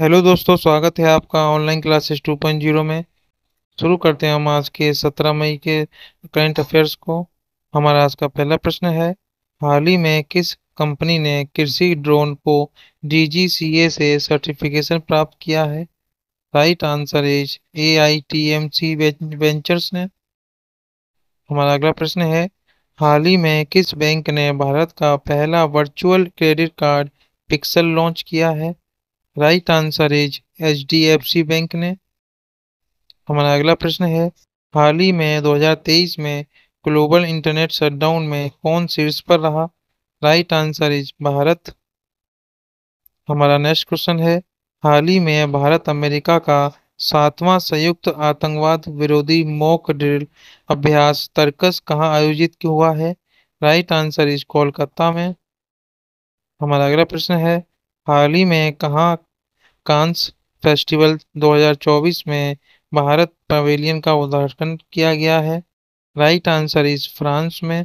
hello दोस्तों स्वागत है आपका ऑनलाइन क्लासेस 2.0 में शुरू करते हैं हम आज के 17 मई के करंट अफेयर्स को हमारा आज का पहला प्रश्न है हाल ही में किस कंपनी ने कृषि ड्रोन को डीजीसीए से सर्टिफिकेशन प्राप्त किया है right answer is A I T M C ventures ने हमारा अगला प्रश्न है हाल ही में किस बैंक ने भारत का पहला virtual credit card pixel launch किया है right answer is HDFC bank ने हमारा अगला प्रश्न है हाल ही में 2023 में ग्लोबल इंटरनेट शटडाउन में कौन शीर्ष पर रहा राइट आंसर इज भारत हमारा नेक्स्ट क्वेश्चन है हाल ही में भारत अमेरिका का सातवां संयुक्त आतंकवाद विरोधी मॉक ड्रिल अभ्यास तर्कस कहां आयोजित हुआ है राइट आंसर इज कोलकाता में हमारा अगला प्रश्न है हाल ही में कहां कांस फेस्टिवल 2024 में भारत पवेलियन का उद्घाटन किया गया है राइट आंसर इज फ्रांस में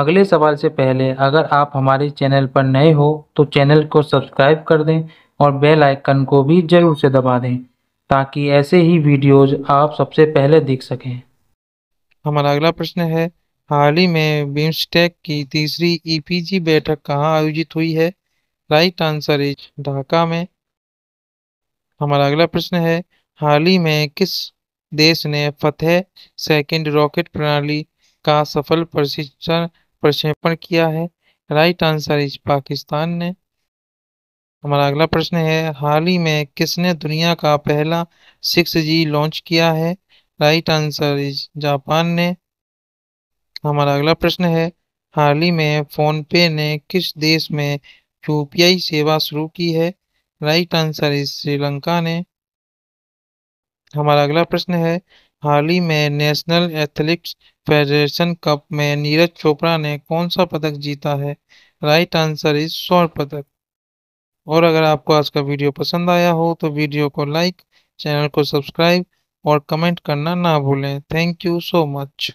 अगले सवाल से पहले अगर आप हमारे चैनल पर नए हो तो चैनल को सब्सक्राइब कर दें और बेल आइकन को भी जरूर से दबा दें ताकि ऐसे ही वीडियोज आप सबसे पहले देख सकें हमारा अगला प्रश्न है हाल ही में बिम्स्टेक की तीसरी ईपीजी e बैठक कहाँ आयोजित हुई है राइट आंसर इज ढाका में हमारा अगला प्रश्न है हाल ही में किस देश ने फतेह सेकंड रॉकेट प्रणाली का सफल प्रशिक्षण प्रक्षेपण किया है राइट आंसर इज पाकिस्तान ने हमारा अगला प्रश्न है हाल ही में किसने दुनिया का पहला सिक्स जी लॉन्च किया है राइट आंसर इज जापान ने हमारा अगला प्रश्न है हाल ही में फोन पे ने किस देश में यूपीआई सेवा शुरू की है राइट आंसर इज श्रीलंका ने हमारा अगला प्रश्न है हाल ही में नेशनल एथलेटिक्स फेडरेशन कप में नीरज चोपड़ा ने कौन सा पदक जीता है राइट आंसर इज स्वर्ण पदक और अगर आपको आज का वीडियो पसंद आया हो तो वीडियो को लाइक चैनल को सब्सक्राइब और कमेंट करना ना भूलें थैंक यू सो मच